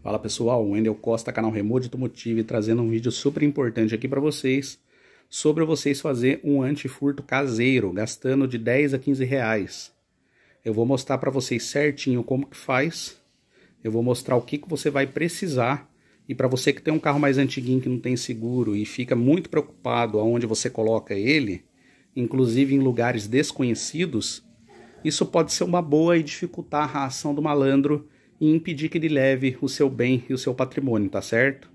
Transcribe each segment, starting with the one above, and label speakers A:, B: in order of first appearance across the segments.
A: Fala pessoal, Wendel Costa, canal Remote Automotive, trazendo um vídeo super importante aqui para vocês sobre vocês fazer um antifurto caseiro, gastando de 10 a 15 reais. Eu vou mostrar para vocês certinho como que faz, eu vou mostrar o que, que você vai precisar e para você que tem um carro mais antiguinho que não tem seguro e fica muito preocupado aonde você coloca ele, inclusive em lugares desconhecidos, isso pode ser uma boa e dificultar a ação do malandro e impedir que ele leve o seu bem e o seu patrimônio, tá certo?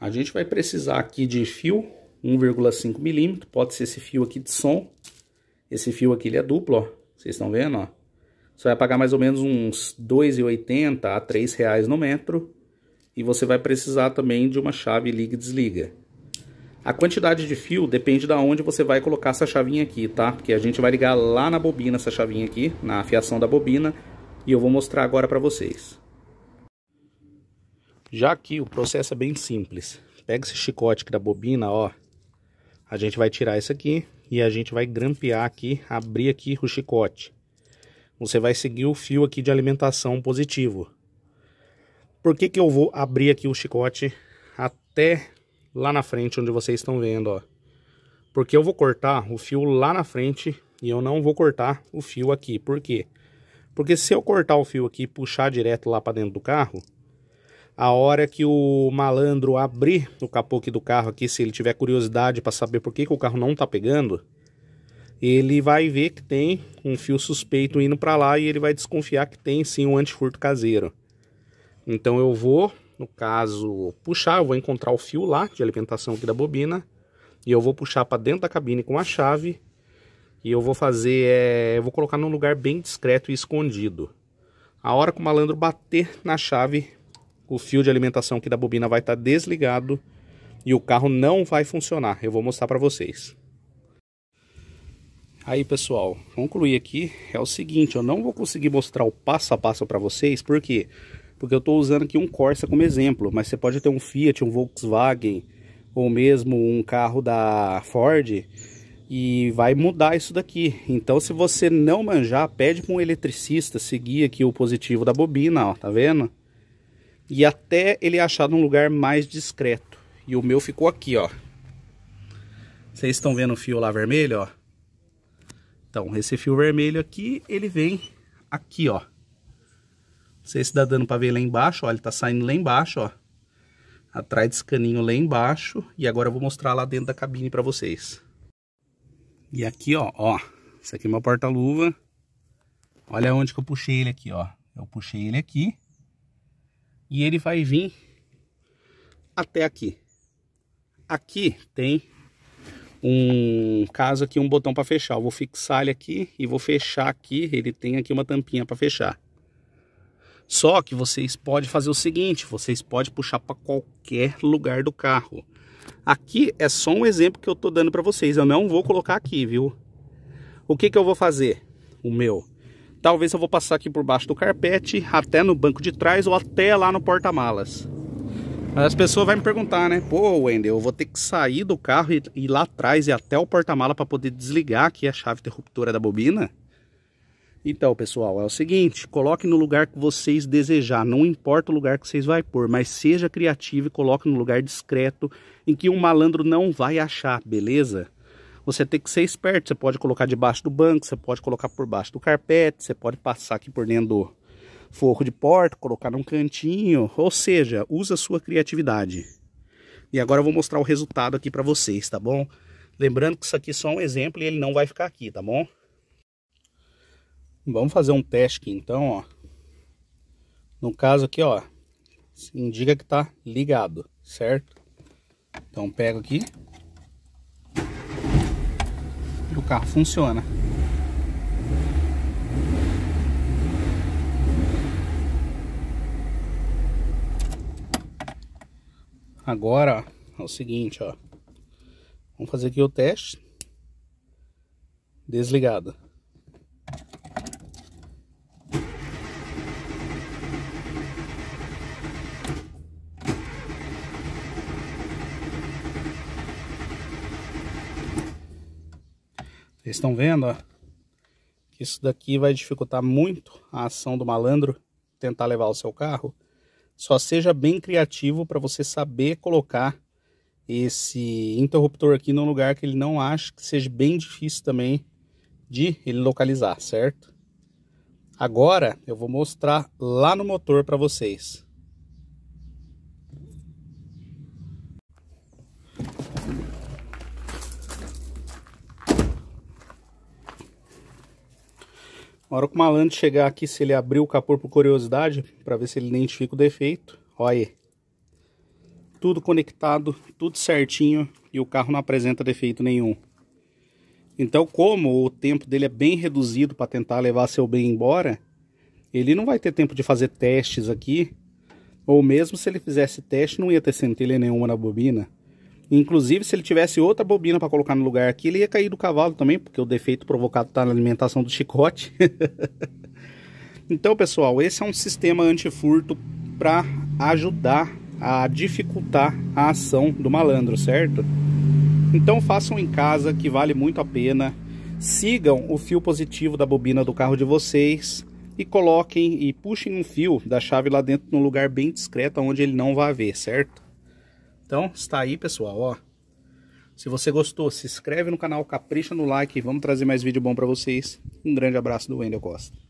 A: A gente vai precisar aqui de fio 1,5 milímetro, pode ser esse fio aqui de som. Esse fio aqui ele é duplo, ó. Vocês estão vendo, ó. Você vai pagar mais ou menos uns 2,80 a 3 reais no metro. E você vai precisar também de uma chave liga e desliga. A quantidade de fio depende da de onde você vai colocar essa chavinha aqui, tá? Porque a gente vai ligar lá na bobina essa chavinha aqui, na afiação da bobina, e eu vou mostrar agora para vocês. Já aqui o processo é bem simples. Pega esse chicote aqui da bobina, ó. A gente vai tirar isso aqui e a gente vai grampear aqui, abrir aqui o chicote. Você vai seguir o fio aqui de alimentação positivo. Por que que eu vou abrir aqui o chicote até lá na frente onde vocês estão vendo, ó? Porque eu vou cortar o fio lá na frente e eu não vou cortar o fio aqui. Por quê? Porque porque se eu cortar o fio aqui e puxar direto lá para dentro do carro, a hora que o malandro abrir o capô aqui do carro aqui, se ele tiver curiosidade para saber por que, que o carro não tá pegando, ele vai ver que tem um fio suspeito indo para lá e ele vai desconfiar que tem sim um antifurto caseiro. Então eu vou, no caso, puxar, eu vou encontrar o fio lá de alimentação aqui da bobina e eu vou puxar para dentro da cabine com a chave e eu vou fazer, é, eu vou colocar num lugar bem discreto e escondido. A hora que o malandro bater na chave, o fio de alimentação aqui da bobina vai estar tá desligado e o carro não vai funcionar. Eu vou mostrar para vocês. Aí pessoal, concluir aqui é o seguinte, eu não vou conseguir mostrar o passo a passo para vocês, por quê? Porque eu estou usando aqui um Corsa como exemplo, mas você pode ter um Fiat, um Volkswagen, ou mesmo um carro da Ford, e vai mudar isso daqui. Então, se você não manjar, pede para um eletricista seguir aqui o positivo da bobina, ó, tá vendo? E até ele achar num lugar mais discreto. E o meu ficou aqui, ó. Vocês estão vendo o fio lá vermelho, ó? Então, esse fio vermelho aqui, ele vem aqui, ó. Não sei se dá dando para ver lá embaixo, ó, ele tá saindo lá embaixo, ó. Atrás desse caninho lá embaixo. E agora eu vou mostrar lá dentro da cabine para vocês. E aqui, ó, ó, isso aqui é meu porta-luva. Olha onde que eu puxei ele aqui, ó. Eu puxei ele aqui. E ele vai vir até aqui. Aqui tem um caso aqui, um botão para fechar. Eu vou fixar ele aqui e vou fechar aqui. Ele tem aqui uma tampinha para fechar. Só que vocês podem fazer o seguinte, vocês podem puxar para qualquer lugar do carro. Aqui é só um exemplo que eu tô dando para vocês. Eu não vou colocar aqui, viu? O que que eu vou fazer? O meu. Talvez eu vou passar aqui por baixo do carpete, até no banco de trás ou até lá no porta-malas. As pessoas vão me perguntar, né? Pô, Wendel, eu vou ter que sair do carro e ir lá atrás e até o porta-mala para poder desligar aqui a chave interruptora da bobina? Então, pessoal, é o seguinte, coloque no lugar que vocês desejar, não importa o lugar que vocês vai pôr, mas seja criativo e coloque no lugar discreto em que um malandro não vai achar, beleza? Você tem que ser esperto, você pode colocar debaixo do banco, você pode colocar por baixo do carpete, você pode passar aqui por dentro do forro de porta, colocar num cantinho, ou seja, usa a sua criatividade. E agora eu vou mostrar o resultado aqui para vocês, tá bom? Lembrando que isso aqui é só um exemplo e ele não vai ficar aqui, tá bom? Vamos fazer um teste aqui então, ó. No caso aqui, ó, indica que tá ligado, certo? Então pego aqui. E o carro funciona. Agora é o seguinte, ó. Vamos fazer aqui o teste. Desligado. Vocês estão vendo, ó, isso daqui vai dificultar muito a ação do malandro tentar levar o seu carro. Só seja bem criativo para você saber colocar esse interruptor aqui num lugar que ele não acha que seja bem difícil também de ele localizar, certo? Agora eu vou mostrar lá no motor para vocês. hora que o malandro chegar aqui, se ele abrir o capô por curiosidade, para ver se ele identifica o defeito, olha aí. Tudo conectado, tudo certinho e o carro não apresenta defeito nenhum. Então, como o tempo dele é bem reduzido para tentar levar seu bem embora, ele não vai ter tempo de fazer testes aqui, ou mesmo se ele fizesse teste, não ia ter centelha nenhuma na bobina. Inclusive, se ele tivesse outra bobina para colocar no lugar aqui, ele ia cair do cavalo também, porque o defeito provocado está na alimentação do chicote. então, pessoal, esse é um sistema antifurto para ajudar a dificultar a ação do malandro, certo? Então façam em casa que vale muito a pena. Sigam o fio positivo da bobina do carro de vocês e coloquem e puxem um fio da chave lá dentro num lugar bem discreto onde ele não vai ver, certo? Então, está aí, pessoal, ó. Se você gostou, se inscreve no canal, capricha no like. Vamos trazer mais vídeo bom para vocês. Um grande abraço do Wendel Costa.